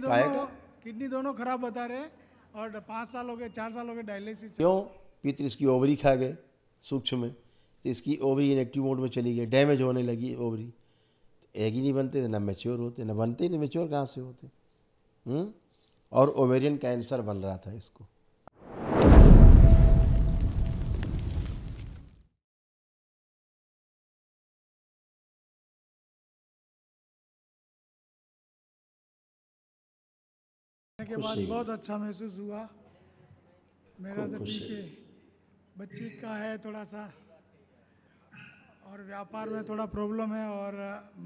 Kidney दोनों kidney दोनों खराब बता रहे और पाँच साल हो गए चार साल हो गए डायलिसिस क्यों पित्र इसकी ओवरी खा गए सूक्ष्म में तो इसकी ओवरी इनेक्टिव मोड में चली गई डैमेज होने लगी ओवरी तो एग ही नहीं बनते थे ना मेच्योर होते ना बनते ही नहीं मेच्योर कहाँ से होते हुँ? हम्म? और ओवेरियन कैंसर बन रहा था इसको के बाद बहुत अच्छा महसूस हुआ मेरा तो ठीक है बच्चे का है थोड़ा सा और व्यापार में थोड़ा प्रॉब्लम है और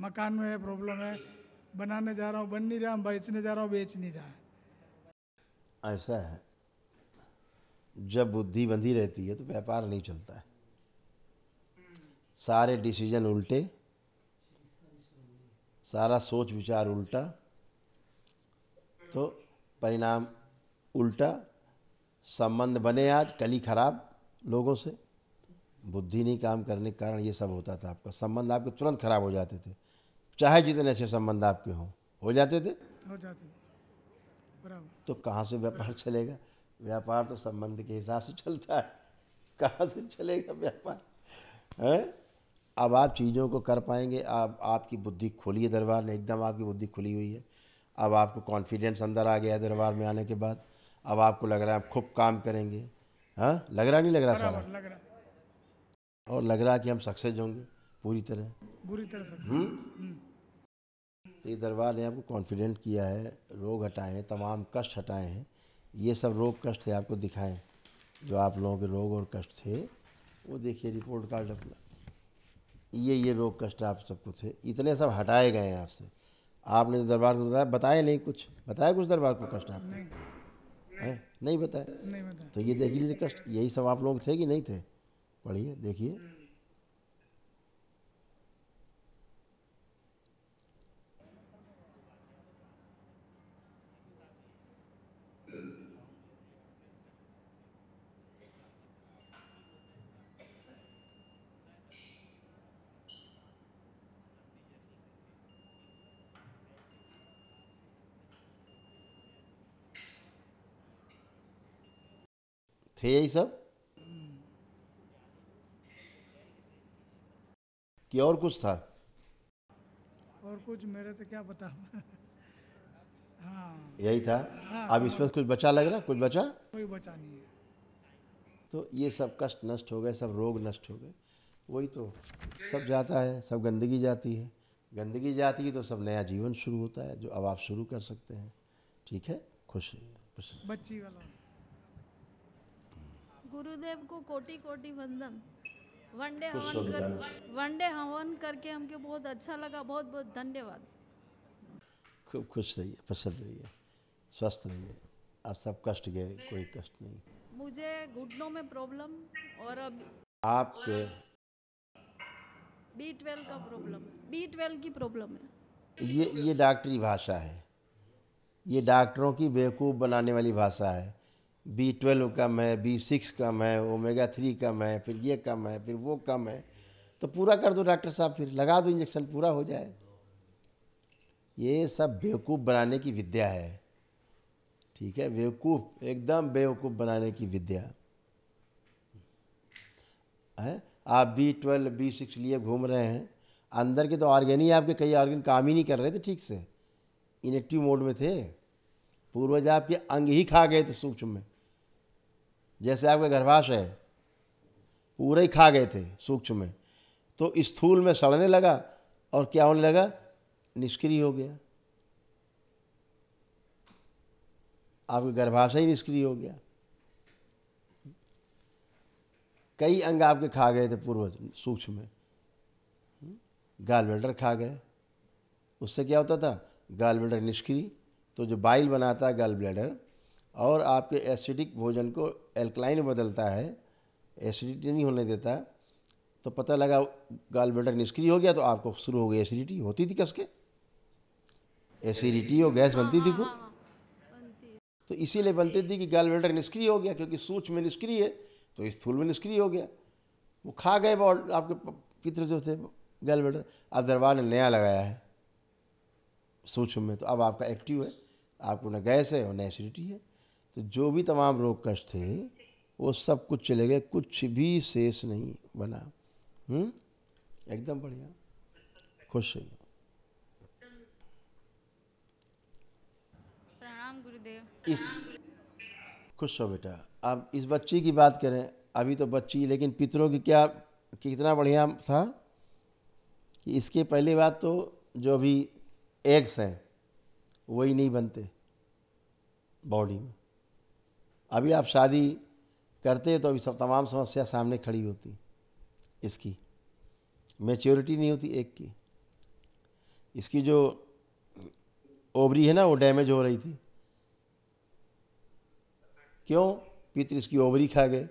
मकान में प्रॉब्लम है बनाने जा रहा हूँ बन नहीं रहा बेचने जा रहा हूँ बेच नहीं रहा ऐसा है जब बुद्धि बंधी रहती है तो व्यापार नहीं चलता है सारे डिसीजन उल्टे सारा सोच विचार उल्टा तो परिणाम उल्टा संबंध बने आज कली खराब लोगों से बुद्धि नहीं काम करने के कारण ये सब होता था आपका संबंध आपके तुरंत खराब हो जाते थे चाहे जितने अच्छे संबंध आपके हों हो जाते थे हो जाते थे तो कहाँ से व्यापार चलेगा व्यापार तो संबंध के हिसाब से चलता है कहाँ से चलेगा व्यापार है अब आप चीज़ों को कर पाएंगे आप आपकी बुद्धि खुली है दरबार ने एकदम आपकी बुद्धि खुली हुई है अब आपको कॉन्फिडेंस अंदर आ गया दरबार में आने के बाद अब आपको लग रहा है आप खूब काम करेंगे हाँ लग रहा नहीं लग रहा सारा लग रहा और लग रहा कि हम सक्सेस होंगे पूरी तरह पूरी तरह हम्म? हम्म। तो ये दरबार ने आपको कॉन्फिडेंट किया है रोग हटाए हैं तमाम कष्ट हटाए हैं ये सब रोग कष्ट थे आपको दिखाएं जो आप लोगों के रोग और कष्ट थे वो देखिए रिपोर्ट कार्ड अपना ये ये रोग कष्ट आप सबको थे इतने सब हटाए गए हैं आपसे आपने तो दरबार को बताया बताया नहीं कुछ बताया कुछ दरबार को कष्ट आपने नहीं, नहीं, नहीं बताया तो ये देख लीजिए कष्ट यही सब आप लोग थे कि नहीं थे पढ़िए देखिए हम्म। थे यही सब कि और कुछ था और कुछ मेरे तो क्या बता हाँ यही था हाँ, अब इसमें कुछ बचा लग रहा कुछ बचा कोई बचा नहीं है तो ये सब कष्ट नष्ट हो गए सब रोग नष्ट हो गए वही तो सब जाता है सब गंदगी जाती है गंदगी जाती है तो सब नया जीवन शुरू होता है जो अब आप शुरू कर सकते हैं ठीक है खुश रहिए बच्ची वाला गुरुदेव को कोटि कोटि वंदन वनडे हवन कर वनडे हवन करके हमको बहुत अच्छा लगा बहुत बहुत धन्यवाद खूब खुश रहिए प्रसन्न रहिए स्वस्थ रहिए आप सब कष्ट गए कोई कष्ट नहीं मुझे घुटनों में प्रॉब्लम और अब आपके बी ट्वेल्व का प्रॉब्लम बी ट्वेल्व की प्रॉब्लम है ये ये डॉक्टरी भाषा है ये डॉक्टरों की बेवकूफ़ बनाने वाली भाषा है बी ट्वेल्व कम है बी सिक्स कम है ओमेगा थ्री कम है फिर ये कम है फिर वो कम है तो पूरा कर दो डॉक्टर साहब फिर लगा दो इंजेक्शन पूरा हो जाए ये सब बेवकूफ़ बनाने की विद्या है ठीक है बेवकूफ़ एकदम बेवकूफ़ बनाने की विद्या है आप बी ट्वेल्व बी सिक्स लिए घूम रहे हैं अंदर के तो ऑर्गेन ही आपके कई ऑर्गेन काम ही नहीं कर रहे थे ठीक से इनेक्टिव मोड में थे पूर्वज आपके अंग ही खा गए थे सूक्ष्म में जैसे आपके गर्भाशय है पूरे ही खा गए थे सूक्ष्म में तो स्थूल में सड़ने लगा और क्या होने लगा निष्क्रिय हो गया आपके गर्भाशय ही निष्क्रिय हो गया कई अंग आपके खा गए थे पूर्वज सूक्ष्म में गाल बेल्डर खा गए उससे क्या होता था गाल ब्लेडर निष्क्रिय तो जो बाइल बनाता है गाल ब्लैडर और आपके एसिडिक भोजन को एल्कलाइन में बदलता है एसिडिटी नहीं होने देता तो पता लगा गाल बेटर निष्क्रिय हो गया तो आपको शुरू हो गई एसिडिटी होती थी कस के एसिडिटी और गैस बनती थी को हाँ, तो इसीलिए बनती थी कि गाल बेटर निष्क्रिय हो गया क्योंकि सूच में निष्क्रिय है तो स्थूल में निष्क्रिय हो गया वो खा गए और आपके पित्र जो थे गाल बेटर अब दरबार ने नया लगाया है सूक्ष्म में तो अब आपका एक्टिव है आपको न गैस है और न एसिडिटी है तो जो भी तमाम रोग कष्ट थे वो सब कुछ चले गए कुछ भी शेष नहीं बना हम्म एकदम बढ़िया खुश रहिए इस खुश हो बेटा अब इस बच्ची की बात करें अभी तो बच्ची लेकिन पितरों की क्या कितना बढ़िया था कि इसके पहले बात तो जो अभी एग्स हैं वही नहीं बनते बॉडी में अभी आप शादी करते हैं तो अभी सब तमाम समस्या सामने खड़ी होती इसकी मेच्योरिटी नहीं होती एक की इसकी जो ओबरी है ना वो डैमेज हो रही थी क्यों पित्र इसकी ओवरी खा गए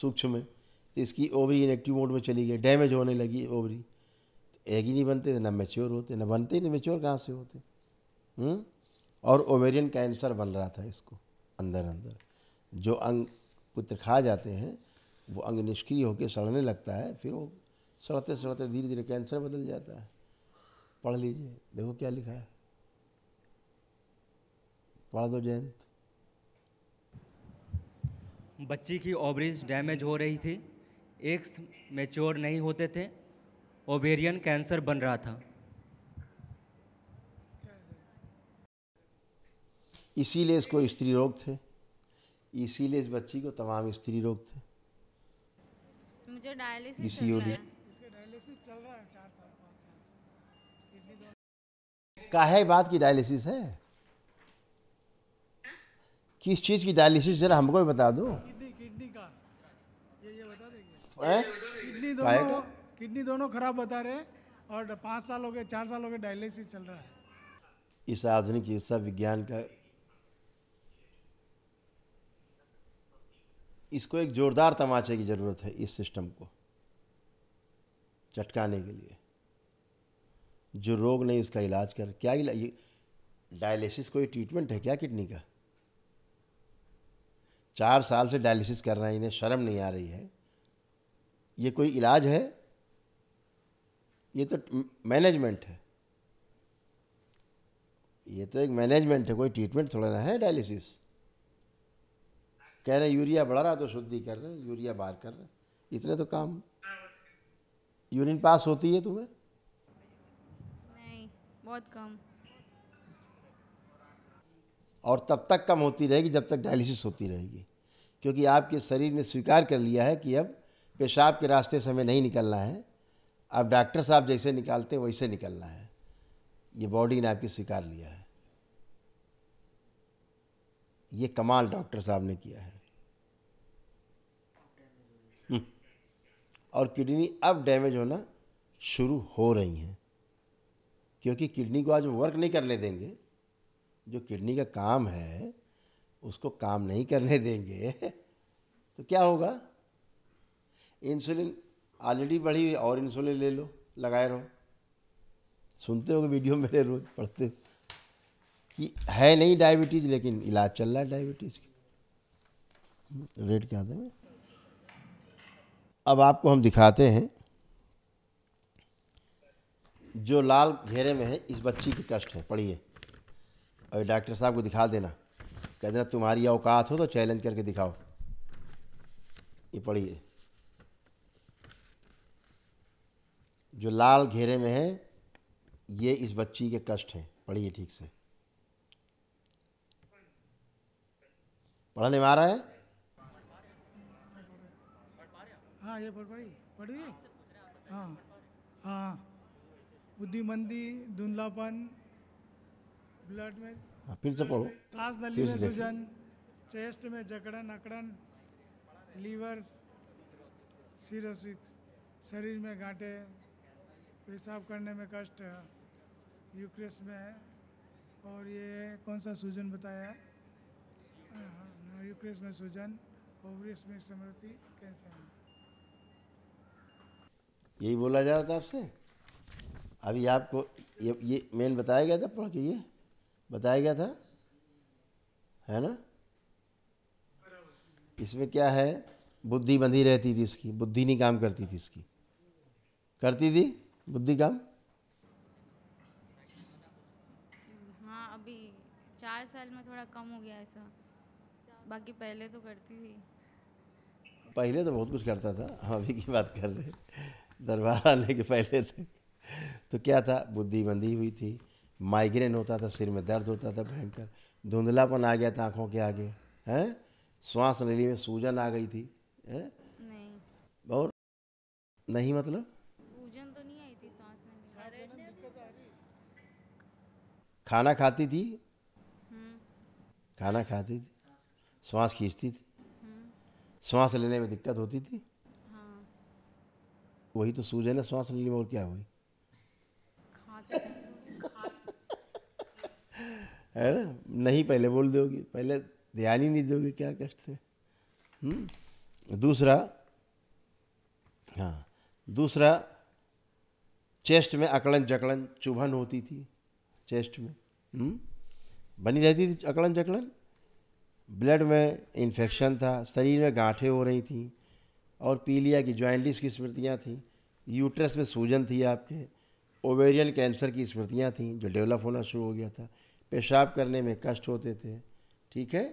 सूक्ष्म में तो इसकी ओवरी इनएक्टिव मोड में चली गई डैमेज होने लगी ओवरी तो एक ही नहीं बनते ना मेच्योर होते ना बनते ही नहीं मेच्योर कहाँ से होते हुँ? हम्म? और ओवेरियन कैंसर बन रहा था इसको अंदर अंदर जो अंग पुत्र खा जाते हैं वो अंग निष्क्रिय होकर सड़ने लगता है फिर वो सड़ते सड़ते धीरे धीरे कैंसर बदल जाता है पढ़ लीजिए देखो क्या लिखा है पढ़ दो जयंत बच्ची की ओवरीज डैमेज हो रही थी एक्स मेच्योर नहीं होते थे ओवेरियन कैंसर बन रहा था इसीलिए इसको स्त्री रोग थे इसीलिए इस बच्ची को तमाम स्त्री रोग थे मुझे डायलिसिस चल रहा है चल है काहे बात की डायलिसिस है किस चीज़ की डायलिसिस जरा हमको भी बता दो किडनी का ये ये बता देंगे किडनी दोनों खराब बता रहे और पांच साल हो गए चार साल हो गए डायलिसिस चल रहा है इस आधुनिक चिकित्सा विज्ञान का इसको एक ज़ोरदार तमाचे की ज़रूरत है इस सिस्टम को चटकाने के लिए जो रोग नहीं उसका इलाज कर क्या इला ये डायलिसिस कोई ट्रीटमेंट है क्या किडनी का चार साल से डायलिसिस कर रहे हैं इन्हें शर्म नहीं आ रही है ये कोई इलाज है ये तो मैनेजमेंट है ये तो एक मैनेजमेंट है कोई ट्रीटमेंट थोड़ा ना है डायलिसिस कह रहे यूरिया बढ़ा रहा तो शुद्धि कर रहे यूरिया बाहर कर रहे इतने तो काम यूरिन पास होती है तुम्हें नहीं बहुत कम और तब तक कम होती रहेगी जब तक डायलिसिस होती रहेगी क्योंकि आपके शरीर ने स्वीकार कर लिया है कि अब पेशाब के रास्ते से हमें नहीं निकलना है अब डॉक्टर साहब जैसे निकालते हैं वैसे निकलना है ये बॉडी ने आपकी स्वीकार लिया है ये कमाल डॉक्टर साहब ने किया है हम्म। और किडनी अब डैमेज होना शुरू हो रही हैं क्योंकि किडनी को आज वर्क नहीं करने देंगे जो किडनी का काम है उसको काम नहीं करने देंगे तो क्या होगा इंसुलिन ऑलरेडी बढ़ी हुई और इंसुलिन ले लो लगाए रहो सुनते हो वीडियो मेरे रोज पढ़ते हो कि है नहीं डायबिटीज़ लेकिन इलाज चल रहा है डायबिटीज़ की रेट क्या देंगे अब आपको हम दिखाते हैं जो लाल घेरे में है इस बच्ची के कष्ट है पढ़िए अभी डॉक्टर साहब को दिखा देना कह देना तुम्हारी औकात हो तो चैलेंज करके दिखाओ ये पढ़िए जो लाल घेरे में है ये इस बच्ची के कष्ट हैं पढ़िए ठीक से पढ़ने में आ रहा है हाँ ये पढ़ पढ़ी हाँ हाँ बुद्धिमंदी धुंधलापन ब्लड में हाँ, फिर से पढ़ो नली में सूजन चेस्ट में जकड़न अकड़न लीवर शरीर में गांठे पेशाब करने में कष्ट यूक्रेस में है और ये कौन सा सूजन बताया है हाँ, हाँ। यूक्रेस में सुजन ओवरिस में समृद्धि कैंसर में यही बोला जा रहा था आपसे अभी आपको ये ये मेन बताया गया था पढ़ के ये बताया गया था है ना इसमें क्या है बुद्धि बंधी रहती थी इसकी बुद्धि नहीं काम करती थी इसकी करती थी बुद्धि काम हाँ अभी चार साल में थोड़ा कम हो गया ऐसा बाकी पहले तो करती थी पहले तो बहुत कुछ करता था हम अभी की बात कर रहे दरबार आने के पहले तक तो क्या था बुद्धि बंदी हुई थी माइग्रेन होता था सिर में दर्द होता था भयंकर धुंधलापन आ गया था आँखों के आगे हैं श्वास नली में सूजन आ गई थी हैं नहीं और नहीं मतलब सूजन तो नहीं आई थी श्वास खाना खाती थी हम्म। खाना खाती थी श्वास खींचती थी श्वास लेने में दिक्कत होती थी हाँ। वही तो सूझ है ना श्वास लेने में और क्या हुई है ना नहीं पहले बोल दोगे पहले ध्यान ही नहीं दोगे क्या कष्ट थे हम्म? दूसरा हाँ दूसरा चेस्ट में अकड़न जकड़न चुभन होती थी चेस्ट में हुँ? हम्म? बनी रहती थी अकड़न जकड़न ब्लड में इन्फेक्शन था शरीर में गांठें हो रही थी और पीलिया की ज्वाइंटिस की स्मृतियाँ थीं यूट्रस में सूजन थी आपके ओवेरियन कैंसर की स्मृतियाँ थीं जो डेवलप होना शुरू हो गया था पेशाब करने में कष्ट होते थे ठीक है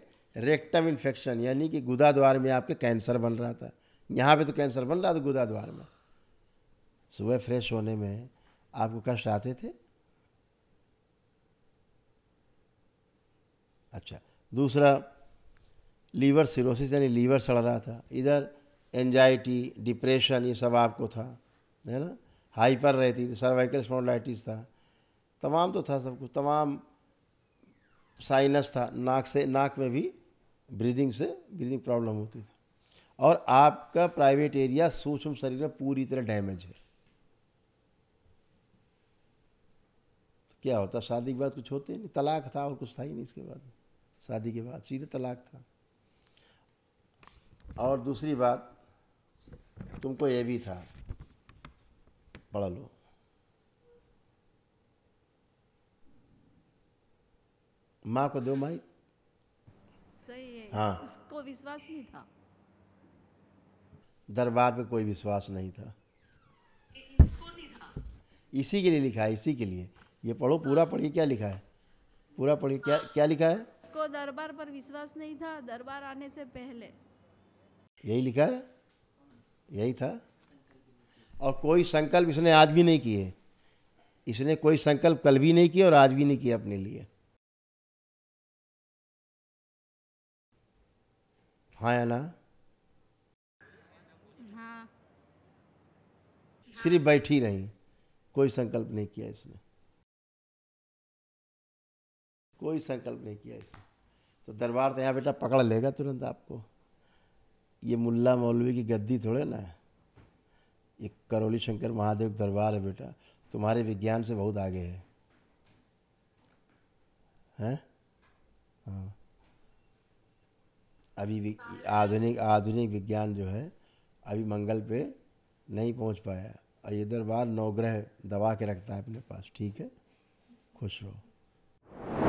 रेक्टम इन्फेक्शन यानी कि गुदा द्वार में आपके कैंसर बन रहा था यहाँ पे तो कैंसर बन रहा था गुदा द्वार में सुबह फ्रेश होने में आपको कष्ट आते थे अच्छा दूसरा लीवर सिरोसिस यानी लीवर सड़ रहा था इधर एनजाइटी डिप्रेशन ये सब आपको था है ना हाइपर रहती थी सर्वाइकल स्पॉन्डलाइटिस था तमाम तो था सब कुछ तमाम साइनस था नाक से नाक में भी ब्रीदिंग से ब्रीदिंग प्रॉब्लम होती थी और आपका प्राइवेट एरिया सूक्ष्म शरीर में पूरी तरह डैमेज है क्या होता शादी के बाद कुछ होते नहीं तलाक था और कुछ था ही नहीं इसके बाद शादी के बाद सीधे तलाक था और दूसरी बात तुमको ये भी था पढ़ लो माँ को दो माई सही है हाँ उसको विश्वास नहीं था दरबार पे कोई विश्वास नहीं था इसको नहीं था इसी के लिए लिखा है इसी के लिए ये पढ़ो पूरा पढ़िए क्या लिखा है पूरा पढ़िए क्या क्या लिखा है इसको दरबार पर विश्वास नहीं था दरबार आने से पहले यही लिखा है यही था और कोई संकल्प इसने आज भी नहीं किए इसने कोई संकल्प कल भी नहीं किया और आज भी नहीं किया अपने लिए हाँ या ना हाँ। सिर्फ बैठी रही कोई संकल्प नहीं किया इसने कोई संकल्प नहीं किया इसने तो दरबार तो यहाँ बेटा पकड़ लेगा तुरंत आपको ये मुल्ला मौलवी की गद्दी थोड़े ना है ये करौली शंकर महादेव दरबार है बेटा तुम्हारे विज्ञान से बहुत आगे है हैं हाँ अभी आधुनिक आधुनिक विज्ञान जो है अभी मंगल पे नहीं पहुंच पाया और ये दरबार नवग्रह दबा के रखता है अपने पास ठीक है खुश रहो